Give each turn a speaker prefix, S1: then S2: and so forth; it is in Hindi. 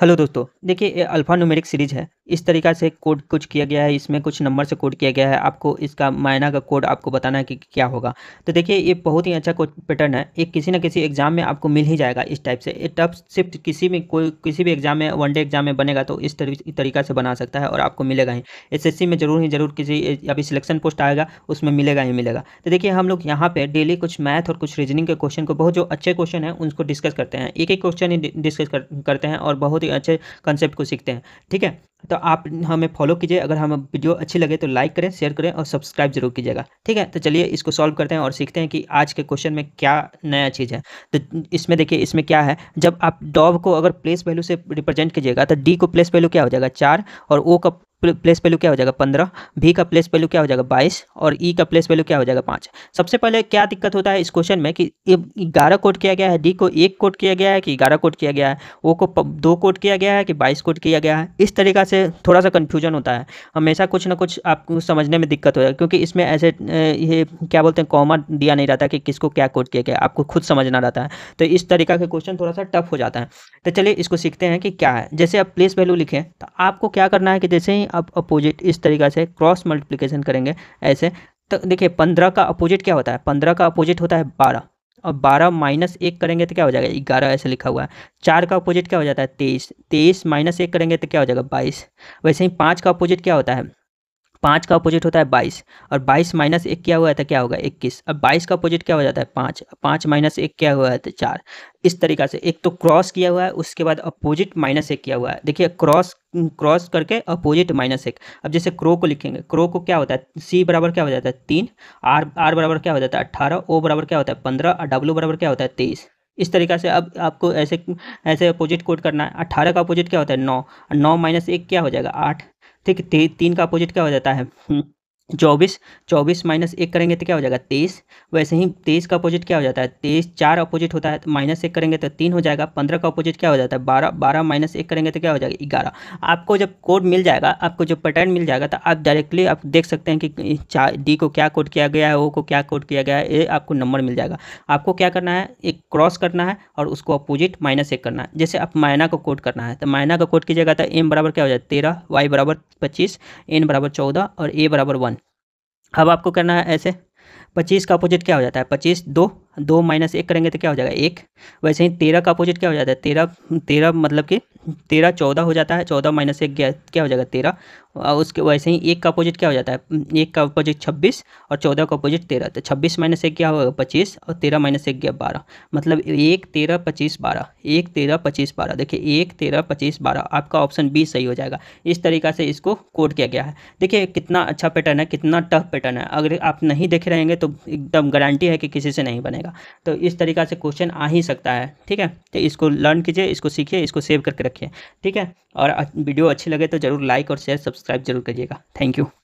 S1: हेलो दोस्तों देखिए अल्फ़ा न्यूमेरिक सीरीज़ है इस तरीका से कोड कुछ किया गया है इसमें कुछ नंबर से कोड किया गया है आपको इसका मायना का कोड आपको बताना है कि क्या होगा तो देखिए ये बहुत ही अच्छा कोड पैटर्न है ये किसी ना किसी एग्जाम में आपको मिल ही जाएगा इस टाइप से ये टफ शिफ्ट किसी भी कोई किसी भी एग्जाम में डे एग्जाम में बनेगा तो इस तरीका से बना सकता है और आपको मिलेगा ही एस में जरूर ही जरूर किसी अभी सिलेक्शन पोस्ट आएगा उसमें मिलेगा ही मिलेगा तो देखिए हम लोग यहाँ पर डेली कुछ मैथ और कुछ रीजनिंग के क्वेश्चन को बहुत जो अच्छे क्वेश्चन हैं उनको डिस्कस करते हैं एक एक क्वेश्चन ही डिस्कस करते हैं और बहुत बहुत ही अच्छे कंसेप्ट को सीखते हैं ठीक है तो आप हमें फॉलो कीजिए अगर हम वीडियो अच्छी लगे तो लाइक करें शेयर करें और सब्सक्राइब जरूर कीजिएगा ठीक है तो चलिए इसको सॉल्व करते हैं और सीखते हैं कि आज के क्वेश्चन में क्या नया चीज़ है तो इसमें देखिए इसमें क्या है जब आप डॉव को अगर प्लेस वैल्यू से रिप्रेजेंट कीजिएगा तो डी को प्लेस वैल्यू क्या हो जाएगा चार और ओ का प्लेस वैल्यू क्या हो जाएगा पंद्रह भी का प्लेस वैल्यू क्या हो जाएगा बाईस और ई e का प्लेस वैल्यू क्या हो जाएगा पाँच सबसे पहले क्या दिक्कत होता है इस क्वेश्चन में कि ग्यारह कोट किया गया है डी को एक कोट किया गया है कि ग्यारह कोट किया गया है ओ को दो कोट किया गया है कि बाईस कोट किया गया है इस तरीका से थोड़ा सा कन्फ्यूजन होता है हमेशा कुछ ना कुछ आपको समझने में दिक्कत हो क्योंकि इसमें ऐसे ये क्या बोलते हैं कॉमा दिया नहीं रहता कि किसको क्या कोट किया गया आपको खुद समझना रहता है तो इस तरीका के क्वेश्चन थोड़ा सा टफ हो जाता है तो चलिए इसको सीखते हैं कि क्या है जैसे आप प्लेस वैल्यू लिखें तो आपको क्या करना है कि जैसे ही अब अपोजिट इस तरीका से क्रॉस मल्टीप्लिकेशन करेंगे ऐसे तो देखिए पंद्रह का अपोजिट क्या होता है पंद्रह का अपोजिट होता है बारह और बारह माइनस एक करेंगे तो क्या हो जाएगा ग्यारह ऐसे लिखा हुआ है चार का अपोजिट क्या हो जाता है तेईस तेईस माइनस एक करेंगे तो क्या हो जाएगा बाईस वैसे ही पाँच का अपोजिट क्या होता है पाँच का अपोजिट होता है बाईस और बाईस माइनस एक क्या हुआ था तो क्या होगा इक्कीस अब बाईस का अपोजिट क्या हो जाता है पाँच पाँच माइनस एक क्या हुआ था तो चार इस तरीका से एक तो क्रॉस किया हुआ है उसके बाद अपोजिट माइनस एक किया हुआ है देखिए क्रॉस क्रॉस करके अपोजिट माइनस एक अब जैसे क्रो को लिखेंगे क्रो को क्या होता है सी बराबर क्या हो जाता है तीन आर आर बराबर क्या हो जाता है अट्ठारह ओ बराबर क्या होता है पंद्रह और डब्ल्यू बराबर क्या होता है तेईस इस तरीका से अब आपको ऐसे ऐसे अपोजिट कोड करना है अट्ठारह का अपोजिट क्या होता है नौ नौ माइनस एक क्या हो जाएगा आठ ठीक है तीन का अपोजिट क्या हो जाता है चौबीस चौबीस माइनस एक करेंगे तो क्या हो जाएगा तेईस वैसे ही तेईस का अपोजिट क्या हो जाता है तेईस चार अपोजिट होता है तो माइनस एक करेंगे तो तीन हो जाएगा पंद्रह का अपोजिट क्या हो जाता है बारह बारह माइनस एक करेंगे तो क्या हो जाएगा ग्यारह आपको जब कोड मिल जाएगा आपको जब पैटर्न मिल जाएगा तो आप डायरेक्टली आप देख सकते हैं कि चार डी को क्या कोड किया गया है ओ को क्या कोड किया गया है ये आपको नंबर मिल जाएगा आपको क्या करना है एक क्रॉस करना है और उसको अपोजिट माइनस एक करना है जैसे आप मायना को कोड करना है तो मायना का कोड कीजिएगा तो एम बराबर क्या हो जाएगा तेरह वाई बराबर पच्चीस एन बराबर चौदह और ए बराबर वन अब आपको करना है ऐसे पच्चीस का अपोजिट क्या हो जाता है पच्चीस दो दो माइनस एक करेंगे तो क्या हो जाएगा एक वैसे ही तेरह का अपोजिट क्या हो जाता है तेरह तेरह मतलब कि तेरह चौदह हो जाता है चौदह माइनस एक क्या हो जाएगा तेरह और उसके वैसे ही एक का अपोजिट क्या हो जाता है एक का अपोजिट छब्बीस और चौदह का अपोजिट तेरह तो छब्बीस माइनस एक क्या होगा पच्चीस और तेरह माइनस एक गया बारह मतलब एक तेरह पच्चीस बारह एक तेरह पच्चीस बारह देखिए एक तेरह पच्चीस बारह आपका ऑप्शन बी सही हो जाएगा इस तरीका से इसको कोड किया गया है देखिए कितना अच्छा पैटर्न है कितना टफ पैटर्न है अगर आप नहीं देख रहेंगे तो एकदम गारंटी है कि किसी से नहीं बनेगा तो इस तरीका से क्वेश्चन आ ही सकता है ठीक है तो इसको लर्न कीजिए इसको सीखिए इसको सेव करके रखिए ठीक है और वीडियो अच्छी लगे तो ज़रूर लाइक और शेयर सब्सक्राइब जरूर करिएगा थैंक यू